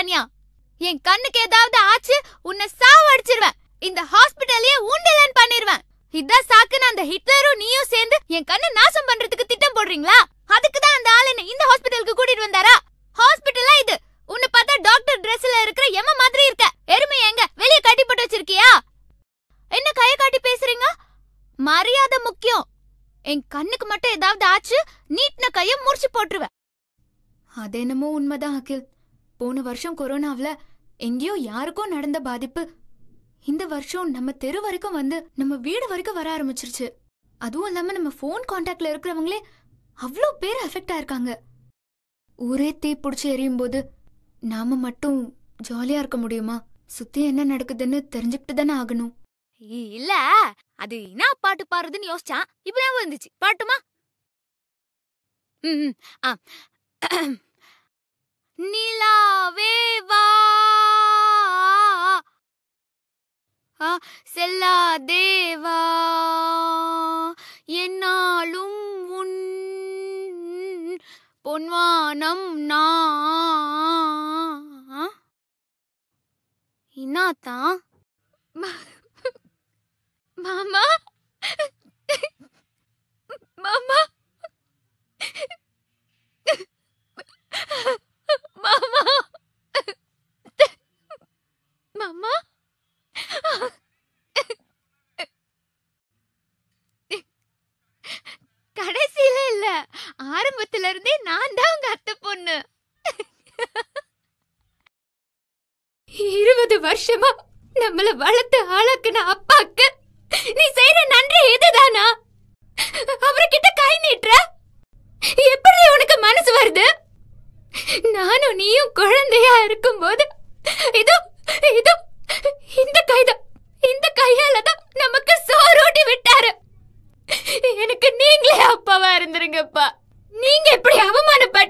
லாவண்யா என் கண்ணுக்கு ஏதாவது ஆச்சு உன்னை சாவடிச்சிருவேன் இந்த ஹாஸ்பிட்டலையே உண்டிலன் பண்ணிருவேன் இதான் சாக்குன்னு அந்த ஹிட்லரும் நீயும் சேர்ந்து என் கண்ணு நாசம் பண்றதுக்கு திட்டம் போடுறீங்களா அதுக்கு தான் அந்த ஆள் என்ன இந்த ஹாஸ்பிட்டலுக்கு கூட்டிட்டு வந்தாரா ஹாஸ்பிட்டலா இது உன்னை பார்த்தா டாக்டர் ட்ரெஸ்ல இருக்கிற எம மாதிரி இருக்க எருமை எங்க வெளிய கட்டி போட்டு வச்சிருக்கியா என்ன கைய காட்டி பேசுறீங்க மரியாதை முக்கியம் என் கண்ணுக்கு மட்டும் ஏதாவது ஆச்சு நீட்ன கைய முறிச்சு போட்டுருவேன் அதென்னமோ என்னமோ உண்மைதான் அகில் போன வருஷம் கொரோனாவில் எங்கேயோ யாருக்கோ நடந்த பாதிப்பு இந்த வருஷம் நம்ம தெரு வரைக்கும் வந்து நம்ம வீடு வரைக்கும் வர ஆரம்பிச்சிருச்சு அதுவும் இல்லாமல் நம்ம ஃபோன் காண்டாக்டில் இருக்கிறவங்களே அவ்வளோ பேர் அஃபெக்ட் ஆயிருக்காங்க ஊரே தீ பிடிச்சி எரியும் போது நாம மட்டும் ஜாலியா இருக்க முடியுமா சுத்தி என்ன நடக்குதுன்னு தெரிஞ்சுக்கிட்டு தானே ஆகணும் இல்ல அது என்ன பாட்டு பாடுறதுன்னு யோசிச்சா இப்பதான் வந்துச்சு பாட்டுமா நிலா செல்லா தேவா என்னாலும் உன் பொன்வானம் நா மாமா மாமா மாமா மாமா ஆரம்பத்துல இருந்தே நான் தான் உங்க அத்தை பொண்ணு இருபது வருஷமா நம்மள வளர்த்து ஆளாக்குன அப்பாக்கு நீ செய்யற நன்றி இதுதானா அவர்கிட்ட கை நீட்டுற எப்படி உனக்கு மனசு வருது நானும் நீயும் குழந்தையா இருக்கும் போது இதோ இதோ வீட்லயே அப்பாவா இருந்திருங்கப்பா நீங்க இப்படி அவமானப்பட்டு